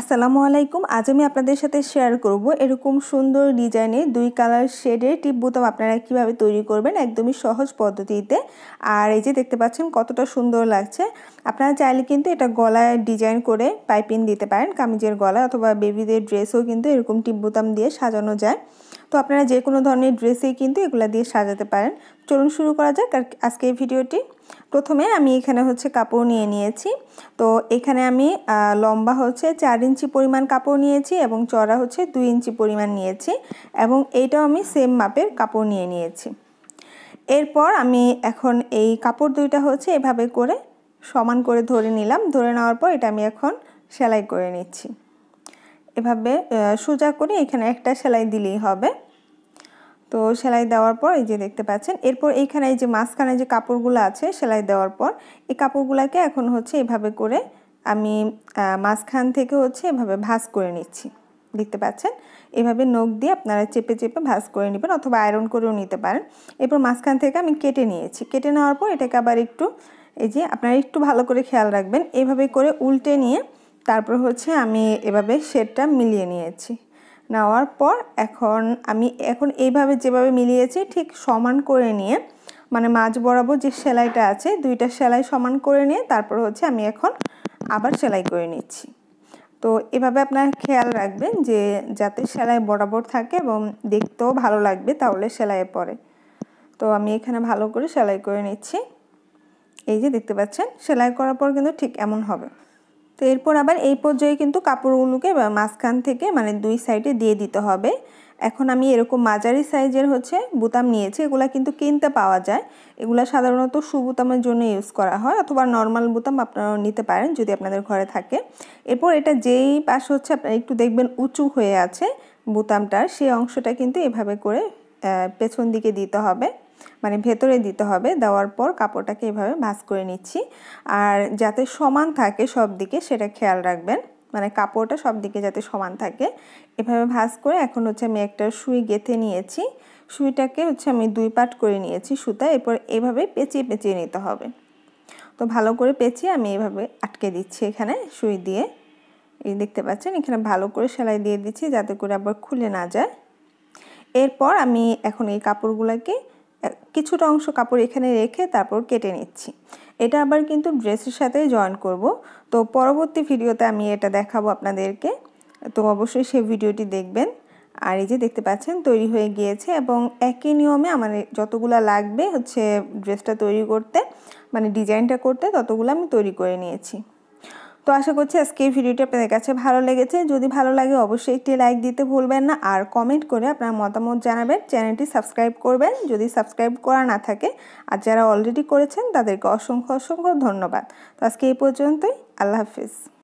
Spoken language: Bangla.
আসসালামু আলাইকুম আজ আমি আপনাদের সাথে শেয়ার করব এরকম সুন্দর ডিজাইনে দুই কালার শেডের টিপ বোতাম আপনারা কিভাবে তৈরি করবেন একদমই সহজ পদ্ধতিতে আর এই যে দেখতে পাচ্ছেন কতটা সুন্দর লাগছে আপনারা চাইলে কিন্তু এটা গলায় ডিজাইন করে পাইপিন দিতে পারেন কামিজের গলায় অথবা বেবিদের ড্রেসও কিন্তু এরকম টিপবোতাম দিয়ে সাজানো যায় তো আপনারা যে কোনো ধরনের ড্রেসেই কিন্তু এগুলো দিয়ে সাজাতে পারেন চলুন শুরু করা যাক আজকে এই ভিডিওটি প্রথমে আমি এখানে হচ্ছে কাপড় নিয়ে নিয়েছি তো এখানে আমি লম্বা হচ্ছে চার ইঞ্চি পরিমাণ কাপড় নিয়েছি এবং চড়া হচ্ছে দুই ইঞ্চি পরিমাণ নিয়েছি এবং এইটাও আমি সেম মাপের কাপড় নিয়ে নিয়েছি এরপর আমি এখন এই কাপড় দুইটা হচ্ছে এভাবে করে সমান করে ধরে নিলাম ধরে নেওয়ার পর এটা আমি এখন সেলাই করে নিচ্ছি এভাবে সোজা করে এখানে একটা সেলাই দিলেই হবে তো সেলাই দেওয়ার পর এই যে দেখতে পাচ্ছেন এরপর এইখানে এই যে মাঝখানে যে কাপড়গুলো আছে সেলাই দেওয়ার পর এই কাপড়গুলোকে এখন হচ্ছে এভাবে করে আমি মাঝখান থেকে হচ্ছে এভাবে ভাঁজ করে নিচ্ছি দেখতে পাচ্ছেন এভাবে নখ দিয়ে আপনারা চেপে চেপে ভাঁজ করে নেবেন অথবা আয়রন করেও নিতে পারেন এরপর মাঝখান থেকে আমি কেটে নিয়েছি কেটে নেওয়ার পর এটাকে আবার একটু এই যে আপনারা একটু ভালো করে খেয়াল রাখবেন এভাবে করে উল্টে নিয়ে তারপর হচ্ছে আমি এভাবে শেডটা মিলিয়ে নিয়েছি নেওয়ার পর এখন আমি এখন এইভাবে যেভাবে মিলিয়েছি ঠিক সমান করে নিয়ে মানে মাছ বরাবর যে সেলাইটা আছে দুইটা সেলাই সমান করে নিয়ে তারপর হচ্ছে আমি এখন আবার সেলাই করে নিচ্ছি তো এভাবে আপনারা খেয়াল রাখবেন যে যাতে সেলাই বরাবর থাকে এবং দেখতেও ভালো লাগবে তাহলে সেলাইয়ে পরে তো আমি এখানে ভালো করে সেলাই করে নিচ্ছি এই যে দেখতে পাচ্ছেন সেলাই করার পর কিন্তু ঠিক এমন হবে তো এরপর আবার এই পর্যায়ে কিন্তু কাপড়গুলোকে মাঝখান থেকে মানে দুই সাইডে দিয়ে দিতে হবে এখন আমি এরকম মাঝারি সাইজের হচ্ছে বুতাম নিয়েছি এগুলা কিন্তু কিনতে পাওয়া যায় এগুলা সাধারণত সুবুতামের জন্য ইউজ করা হয় অথবা নর্মাল বুতাম আপনারা নিতে পারেন যদি আপনাদের ঘরে থাকে এরপর এটা যেই পাশ হচ্ছে আপনারা একটু দেখবেন উঁচু হয়ে আছে বুতামটার সেই অংশটা কিন্তু এভাবে করে পেছন দিকে দিতে হবে মানে ভেতরে দিতে হবে দেওয়ার পর কাপড়টাকে এভাবে ভাঁজ করে নিচ্ছি আর যাতে সমান থাকে সব দিকে সেটা খেয়াল রাখবেন মানে কাপড়টা সব দিকে যাতে সমান থাকে এভাবে ভাঁজ করে এখন হচ্ছে আমি একটা সুই গেঁথে নিয়েছি সুইটাকে হচ্ছে আমি দুই পাট করে নিয়েছি সুতা এরপর এভাবে পেঁচিয়ে পেঁচিয়ে নিতে হবে তো ভালো করে পেঁচিয়ে আমি এভাবে আটকে দিচ্ছি এখানে সুই দিয়ে এই দেখতে পাচ্ছেন এখানে ভালো করে সেলাই দিয়ে দিচ্ছি যাতে করে আবার খুলে না যায় এরপর আমি এখন এই কাপড়গুলোকে কিছুটা অংশ কাপড় এখানে রেখে তারপর কেটে নিচ্ছি এটা আবার কিন্তু ড্রেসের সাথে জয়েন করব তো পরবর্তী ভিডিওতে আমি এটা দেখাবো আপনাদেরকে তো অবশ্যই সেই ভিডিওটি দেখবেন আর এই যে দেখতে পাচ্ছেন তৈরি হয়ে গিয়েছে এবং একই নিয়মে আমার যতগুলো লাগবে হচ্ছে ড্রেসটা তৈরি করতে মানে ডিজাইনটা করতে ততগুলো আমি তৈরি করে নিয়েছি তো আশা করছি আজকে এই ভিডিওটি আপনাদের কাছে ভালো লেগেছে যদি ভালো লাগে অবশ্যই একটি লাইক দিতে ভুলবেন না আর কমেন্ট করে আপনার মতামত জানাবেন চ্যানেলটি সাবস্ক্রাইব করবেন যদি সাবস্ক্রাইব করা না থাকে আর যারা অলরেডি করেছেন তাদেরকে অসংখ্য অসংখ্য ধন্যবাদ তো আজকে এই পর্যন্তই আল্লাহ হাফিজ